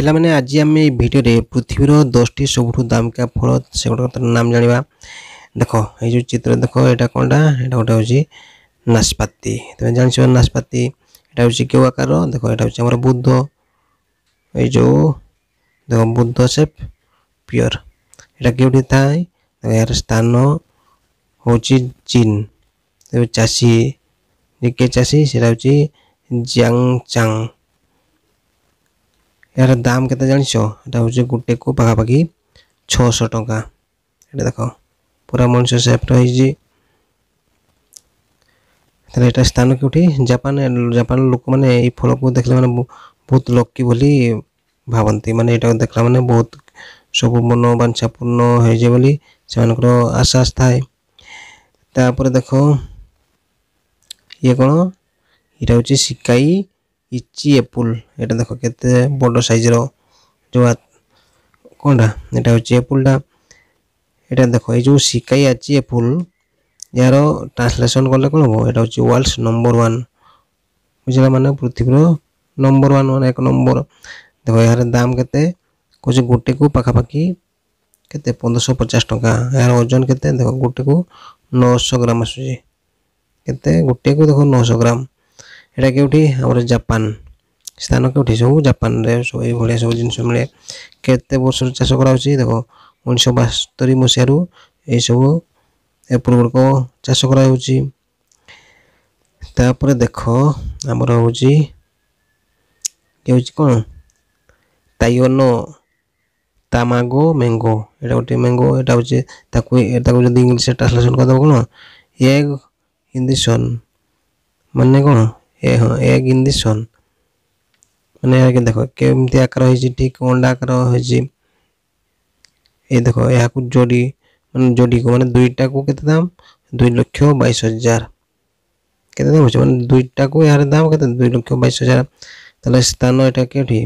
ପିଲାମାନେ ଆଜି ଆମେ ଏଇ ଭିଡ଼ିଓରେ ପୃଥିବୀର ଦଶଟି ସବୁଠୁ ଦାମିକା ଫଳ ସେଗୁଡ଼ିକ ନାମ ଜାଣିବା ଦେଖ ଏଇ ଯେଉଁ ଚିତ୍ର ଦେଖ ଏଇଟା କ'ଣଟା ଏଇଟା ଗୋଟେ ହେଉଛି ନାସପାତି ତୁମେ ଜାଣିଛ ନାସପାତି ଏଇଟା ହେଉଛି କେଉଁ ଆକାରର ଦେଖ ଏଇଟା ହେଉଛି ଆମର ବୁଦ୍ଧ ଏଇ ଯେଉଁ ଦେଖ ବୁଦ୍ଧ ସେପ୍ ପିଓର ଏଇଟା କେଉଁଠି ଥାଏ ଏହାର ସ୍ଥାନ ହେଉଛି ଚୀନ ତେବେ ଚାଷୀ ଯେ କେ ଚାଷୀ ସେଇଟା ହେଉଛି ଜିଆଙ୍ଗଚାଙ୍ଗ ଏହାର ଦାମ କେତେ ଜାଣିଛ ଏଇଟା ହେଉଛି ଗୋଟେକୁ ପାଖାପାଖି ଛଅଶହ ଟଙ୍କା ଏଇଟା ଦେଖ ପୁରା ମଣିଷ ସେପ୍ର ହେଇଛି ତାହେଲେ ଏଇଟା ସ୍ଥାନ କେଉଁଠି ଜାପାନ ଜାପାନର ଲୋକମାନେ ଏଇ ଫଳକୁ ଦେଖିଲେ ମାନେ ବହୁତ ଲକି ବୋଲି ଭାବନ୍ତି ମାନେ ଏଇଟାକୁ ଦେଖିଲା ମାନେ ବହୁତ ସବୁ ମନ ବାଞ୍ଛା ପୂର୍ଣ୍ଣ ହେଇଯାଏ ବୋଲି ସେମାନଙ୍କର ଆଶା ଥାଏ ତାପରେ ଦେଖ ଇଏ କ'ଣ ଏଇଟା ହେଉଛି ଶିକାଇ ইচি এপুল এটা দেখো কেতে বড় সাইজের যে কোনটা এটা হচ্ছে এপুলটা এটা দেখো এই যে শিকাই আছে এপুল ইয়ার ট্রান্সলেসন কলে কোণ হব এটা হচ্ছে ওয়ার্ল্ডস নম্বর ওয়ান বুঝলা মানে পৃথিবীর নম্বর ওয়ান মানে এক নম্বর দেখো এর দাম কেতে কৌছে গোটে কু পাখাপাখি কেতে পনেরোশো পচাশ টঙ্কা এর ওজন কেতে দেখো গোটে কু নশো গ্রাম আসুচি কেতে গোটে কু দেখো নশো গ্রাম ଏଇଟା କେଉଁଠି ଆମର ଜାପାନ ସ୍ଥାନ କେଉଁଠି ସବୁ ଜାପାନରେ ସବୁ ଏଇଭଳିଆ ସବୁ ଜିନିଷ ମିଳେ କେତେ ବର୍ଷରୁ ଚାଷ କରାହେଉଛି ଦେଖ ଉଣେଇଶହ ବାସ୍ତରୀ ମସିହାରୁ ଏଇସବୁ ଏପଟଗୁଡ଼ିକ ଚାଷ କରାହେଉଛି ତାପରେ ଦେଖ ଆମର ହେଉଛି ହେଉଛି କ'ଣ ତାଇଓନ ତାମାଗୋ ମ୍ୟାଙ୍ଗୋ ଏଇଟା ଗୋଟେ ମ୍ୟାଙ୍ଗୋ ଏଇଟା ହେଉଛି ତାକୁ ତାକୁ ଯଦି ଇଂଲିଶରେ ଟ୍ରାନ୍ସଲେସନ୍ କରିଦେବ କ'ଣ ଏଗ୍ ଇନ୍ ଦି ସନ୍ ମାନେ କ'ଣ এগ ইন দি ସନ୍ ମାନେ ଆଜ୍ଞା ଦେଖ କେମିତି ଆକାର ହେଇଛି ଠିକ୍ ଅଣ୍ଡା ଆକାର ହେଇଛି ଏ ଦେଖ ଏହାକୁ ଯୋଡ଼ି ମାନେ ଯୋଡ଼ିକୁ ମାନେ ଦୁଇଟାକୁ କେତେ ଦାମ ଦୁଇ ଲକ୍ଷ ବାଇଶ ହଜାର କେତେ ଦାମ ଅଛି ମାନେ ଦୁଇଟାକୁ ଏହାର ଦାମ କେତେ ଦୁଇ ଲକ୍ଷ ବାଇଶ ହଜାର ତାହେଲେ ସ୍ଥାନ ଏଇଟା କେଉଁଠି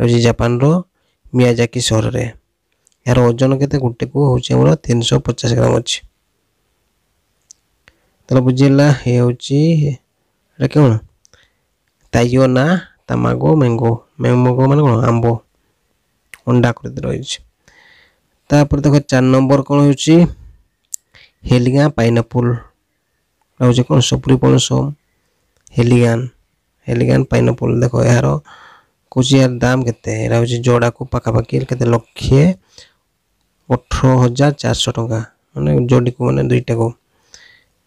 ହେଉଛି ଜାପାନର ମିଆଜାକି ସହରରେ ଏହାର ଓଜନ କେତେ ଗୋଟେକୁ ହେଉଛି ଆମର ତିନିଶହ ପଚାଶ ଗ୍ରାମ ଅଛି ତାହେଲେ ବୁଝିଲା ଏ ହେଉଛି ଏଇଟା କ'ଣ তাইও না তামাগো ম্যাঙ্গো ম্যাঙ্গো মানে কোন আম্ব অন্ডা আকৃতি রয়েছে তারপরে দেখো চার নম্বর কোন হচ্ছে হেলিয়া পাইনাপল হচ্ছে কোন সপুরি পনস হেলিয়ান হেলিয়ান পাইনাপল দেখো এর কুচিয়ার দাম কেতে এটা হচ্ছে জোড়াকু পাখাপাখি কেতে লক্ষে অঠর হাজার চারশো টঙ্কা মানে জোড়িকু মানে দুইটাকু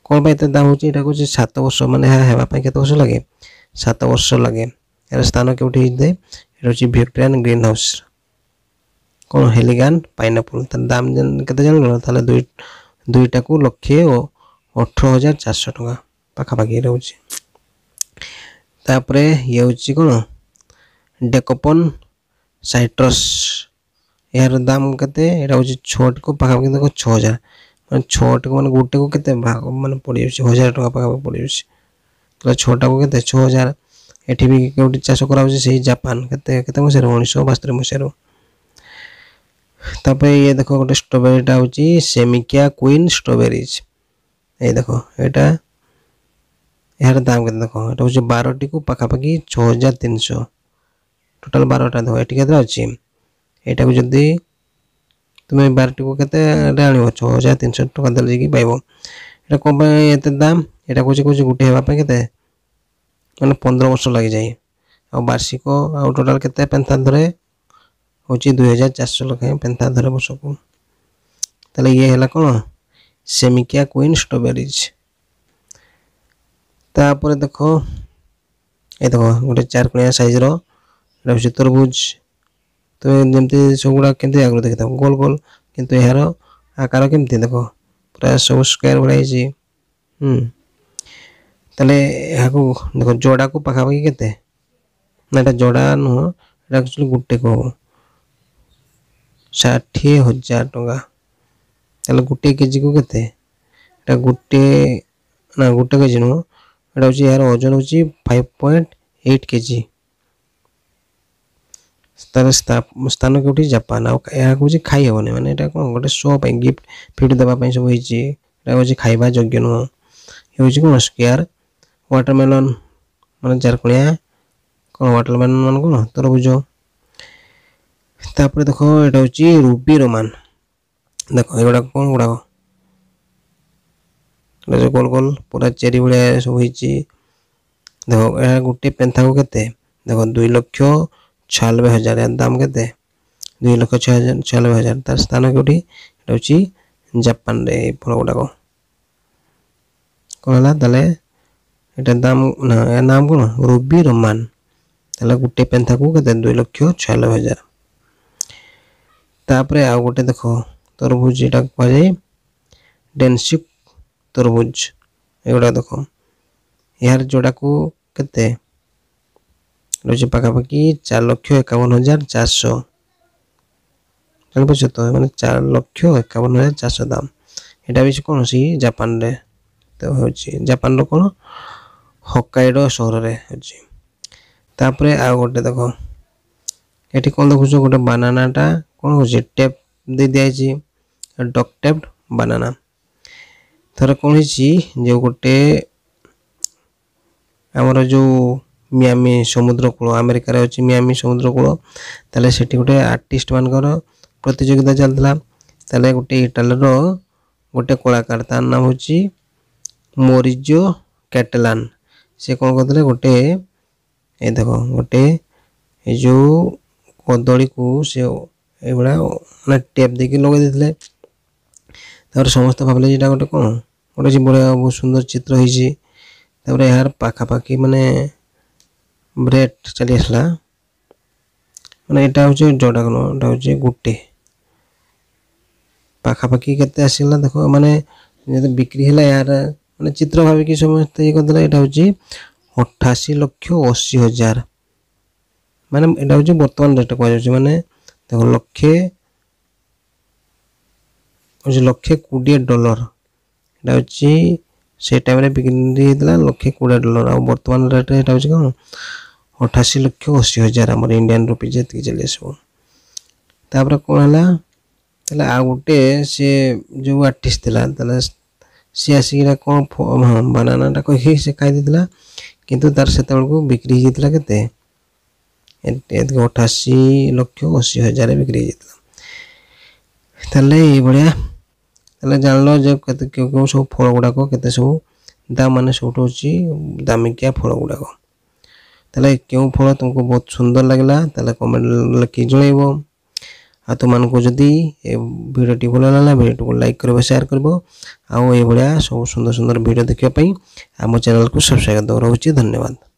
কোন পাই এতে দাম হচ্ছে এটা হচ্ছে সাত বর্ষ মানে হ্যাঁ হওয়া পাই কত বর্ষ লাগে সাତ ବର୍ଷ ଲାଗେ ଏହାର ସ୍ଥାନ କେଉଁଠି ହେଇଥାଏ এটা হচ্ছে ভিক্টোরিয়ান গ্রিন হাউস কোন হেলিগান পাইনাপল তার দাম কেতে জানলো তাহলে দুই দুইটাকু লক্ষে ও অঠর হাজার চারশো টাকা পাখাপাখি রয়েছে তাপরে ইয়ে হচ্ছে কোন ডেকোপন সাইট্রস এর দাম কেতে এটা হচ্ছে ছটাকু পাখাপাখি দেখো ছ হাজার মানে ছটাকু মানে গোটেকু কেতে ভাগ মানে পড়ে যাচ্ছে হাজার টাকা পাখাপাখি পড়ে যাচ্ছে ପୁରା ଛଅଟାକୁ କେତେ ଛଅ ହଜାର ଏଠି ବି କେଉଁଠି ଚାଷ କରାହେଉଛି ସେଇ ଜାପାନ କେତେ କେତେ ମସିହାରୁ ଉଣେଇଶହ ବାସ୍ତରି ମସିହାରୁ ତାପରେ ଇଏ ଦେଖ ଗୋଟେ ଷ୍ଟ୍ରବେରୀଟା ହେଉଛି ସେମିକିଆ କୁଇନ୍ ଷ୍ଟ୍ରବେରିଜ୍ ଏଇ ଦେଖ ଏଇଟା ଏହାର ଦାମ୍ କେତେ ଦେଖ ଏଇଟା ହେଉଛି ବାରଟିକୁ ପାଖାପାଖି ଛଅ ହଜାର ତିନିଶହ ଟୋଟାଲ୍ ବାରଟା ଦେଖ ଏଠି କେତେଟା ଅଛି ଏଇଟାକୁ ଯଦି ତୁମେ ବାରଟିକୁ କେତେ ଆଣିବ ଛଅ ହଜାର ତିନିଶହ ଟଙ୍କା ଦେଲେ ଯାଇକି ପାଇବ এটা কম এতে দাম এটা কচি কচি গোটে হওয়া কেতে মানে পনেরো বর্ষ লাগি যায় ଆଉ ବାର୍ଷିକ ଆଉ ଟୋଟାଲ୍ କେତେ ପେନ୍ଥା ଧରେ ହେଉଛି ଦୁଇ ହଜାର ଚାରିଶହ ଲେଖାଏଁ ପେନ୍ଥା ଧରେ ବର୍ଷକୁ ତାହେଲେ ଇଏ ହେଲା କ'ଣ ସେମିକିଆ କୁଇନ୍ ଷ୍ଟ୍ରବେରିଜ୍ ତାପରେ ଦେଖ ଏ ଦେଖ ଗୋଟେ ଚାରକୋଣିଆ ସାଇଜ୍ର ଏଇଟା ହେଉଛି ତରଭୁଜ ତ ଯେମିତି ସବୁଗୁଡ଼ା କେମିତି ଆଗରୁ ଦେଖିଥାଉ ଗୋଲ ଗୋଲ କିନ୍ତୁ ଏହାର ଆକାର କେମିତି ଦେଖ सब्सक्राइब रही तेल यहाँ देख जोड़ा को पखापाखि के जोड़ा नुह एक्चुअली गोटे को षाठी हजार टाँह गोटे के जी को के गोटे ना गोटे के जी नुह यार ओजन हो फाइव पॉइंट एट के जी ତାର ସ୍ଥାନ କେଉଁଠି ଜାପାନ ଆଉ ଏହା ହେଉଛି ଖାଇ ହେବନି ମାନେ ଏଇଟା କ'ଣ ଗୋଟେ ଶୋ ପାଇଁ ଗିଫ୍ଟ ଫିଟ୍ ଦେବା ପାଇଁ ସବୁ ହେଇଛି ଏଇଟା ହେଉଛି ଖାଇବା ଯୋଗ୍ୟ ନୁହଁ ହେଉଛି କ'ଣ ସ୍କେୟାର ୱାଟରମେଲନ୍ ମାନେ ଚାରକୋଳିଆ କ'ଣ ୱାଟରମେଲନ୍ ମାନେ କ'ଣ ତରଭୁଜ ତାପରେ ଦେଖ ଏଇଟା ହେଉଛି ରୁବି ରୋମାନ ଦେଖ ଏଗୁଡ଼ାକ କ'ଣ ଗୁଡ଼ାକ ଏଇଟା ଯେଉଁ ଗୋଲ ଗୋଲ ପୁରା ଚେରି ଭଳିଆ ସବୁ ହେଇଛି ଦେଖ ଏହା ଗୋଟେ ପେନ୍ଥାକୁ କେତେ ଦେଖ ଦୁଇ ଲକ୍ଷ छियानवे हज़ार यार दाम के ଦୁଇ ଲକ୍ଷ ଛଅ ହଜାର ଛୟାନବେ ହଜାର ତାର ସ୍ଥାନ କେଉଁଠି ଏଇଟା ହେଉଛି ଜାପାନରେ ଏଇ ଫଳ ଗୁଡ଼ାକ କ'ଣ ହେଲା ତାହେଲେ ଏଇଟା ଦାମ ନା ଏ ନାମ କ'ଣ ରୁବି ରୋମାନ ତାହେଲେ ଗୋଟେ ପେନ୍ଥାକୁ କେତେ ଦୁଇ ଲକ୍ଷ ଛୟାନବେ ହଜାର ତାପରେ ଆଉ ଗୋଟେ ଦେଖ ତରଭୁଜ ଏଇଟା କୁହାଯାଏ ଡେନ୍ସିକ୍ ତରଭୁଜ ଏଗୁଡ଼ା ଦେଖ ଏହାର ଯୋଡ଼ାକୁ କେତେ রয়েছে পাকাপাকি চার লক্ষ একাবন হাজার চারশো তাহলে বুঝছো তো মানে চার লক্ষ একাবন হাজার চারশো দাম এটা হচ্ছে কৌଣସି ଜାପାନରେ ତ ହେଉଛି ଜାପାନର କ'ଣ ହକାଇଡ଼ ସହରରେ ହେଉଛି ତାପରେ ଆଉ ଗୋଟେ ଦେଖ ଏଠି କ'ଣ ଦେଖୁଛ ଗୋଟେ ବାନାନାଟା କ'ଣ ହେଉଛି ଟେପ୍ ଦେଇ ଦିଆଯାଇଛି ଡକ୍ ଟେପ୍ଡ ବାନାନା ଥରେ କ'ଣ ହେଇଛି ଯେଉଁ ଗୋଟେ ଆମର ଯେଉଁ ମିଆମି ସମୁଦ୍ରକୂଳ ଆମେରିକାରେ ଅଛି ମିଆମି ସମୁଦ୍ରକୂଳ ତାହେଲେ ସେଠି ଗୋଟେ ଆର୍ଟିଷ୍ଟମାନଙ୍କର ପ୍ରତିଯୋଗିତା ଚାଲିଥିଲା ତାହେଲେ ଗୋଟେ ଇଟାଲୀର ଗୋଟେ କଳାକାର ତା ନାମ ହେଉଛି ମୋରିଜୋ କ୍ୟାଟେଲାନ୍ ସେ କ'ଣ କରିଥିଲେ ଗୋଟେ ଏ ଦେଖ ଗୋଟେ ଏ ଯେଉଁ କଦଳୀକୁ ସେ ଏଇଭଳିଆ ମାନେ ଟେପ୍ ଦେଇକି ଲଗାଇ ଦେଇଥିଲେ ତାପରେ ସମସ୍ତେ ଭାବିଲେ ଯେ ଏଇଟା ଗୋଟେ କ'ଣ ଗୋଟେ ବଢ଼ିଆ ବହୁତ ସୁନ୍ଦର ଚିତ୍ର ହେଇଛି ତାପରେ ଏହାର ପାଖାପାଖି ମାନେ ବ୍ରେଡ୍ ଚାଲି ଆସିଲା ମାନେ ଏଇଟା ହେଉଛି ଯେଉଁଟା କ'ଣ ଏଇଟା ହେଉଛି ଗୋଟେ ପାଖାପାଖି କେତେ ଆସିଲା ଦେଖ ମାନେ ଯଦି ବିକ୍ରି ହେଲା ଏହାର ମାନେ ଚିତ୍ର ଭାବିକି ସମସ୍ତେ ଇଏ କରିଦେଲେ ଏଇଟା ହେଉଛି ଅଠାଅଶୀ ଲକ୍ଷ ଅଶୀ ହଜାର ମାନେ ଏଇଟା ହେଉଛି ବର୍ତ୍ତମାନ ରେଟ୍ କୁହାଯାଉଛି ମାନେ ଦେଖ ଲକ୍ଷେ ହେଉଛି ଲକ୍ଷେ କୋଡ଼ିଏ ଡଲର ଏଇଟା ହେଉଛି ସେ ଟାଇମ୍ରେ ବିକ୍ରି ହେଇଥିଲା ଲକ୍ଷେ କୋଡ଼ିଏ ଡଲର ଆଉ ବର୍ତ୍ତମାନ ରେଟ୍ ଏଇଟା ହେଉଛି କ'ଣ ଅଠାଅଶୀ ଲକ୍ଷ ଅଶୀ ହଜାର ଆମର ଇଣ୍ଡିଆନ୍ ରୁପି ଯେତିକି ଚାଲି ଆସିବ ତାପରେ କ'ଣ ହେଲା ତାହେଲେ ଆଉ ଗୋଟେ ସେ ଯେଉଁ ଆର୍ଟିଷ୍ଟ ଥିଲା ତାହେଲେ ସିଏ ଆସିକିନା କ'ଣ ହଁ ବାନାନାଟା କହିକି ସେ ଖାଇ ଦେଇଥିଲା କିନ୍ତୁ ତାର ସେତେବେଳକୁ ବିକ୍ରି ହେଇଯାଇଥିଲା କେତେ ଏତିକି ଅଠାଅଶୀ ଲକ୍ଷ ଅଶୀ ହଜାର ବିକ୍ରି ହେଇଯାଇଥିଲା ତାହେଲେ ଏଇଭଳିଆ ତାହେଲେ ଜାଣିଲ ଯେ କେତେ କେଉଁ କେଉଁ ସବୁ ଫଳ ଗୁଡ଼ାକ କେତେ ସବୁ ଦାମ୍ ମାନେ ସବୁଠୁ ହେଉଛି ଦାମିକିଆ ଫଳ ଗୁଡ଼ାକ ତାହେଲେ କେଉଁ ଫଳ ତୁମକୁ ବହୁତ ସୁନ୍ଦର ଲାଗିଲା ତାହେଲେ କମେଣ୍ଟ ଲେଖି ଜଣାଇବ ଆଉ ତୁମମାନଙ୍କୁ ଯଦି ଏ ଭିଡ଼ିଓଟି ଭଲ ଲାଗିଲା ଭିଡ଼ିଓଟିକୁ ଲାଇକ୍ କରିବ ସେୟାର କରିବ ଆଉ ଏଇଭଳିଆ ସବୁ ସୁନ୍ଦର ସୁନ୍ଦର ଭିଡ଼ିଓ ଦେଖିବା ପାଇଁ ଆମ ଚ୍ୟାନେଲକୁ ସବସ୍କ୍ରାଇବ୍ ରହୁଛି ଧନ୍ୟବାଦ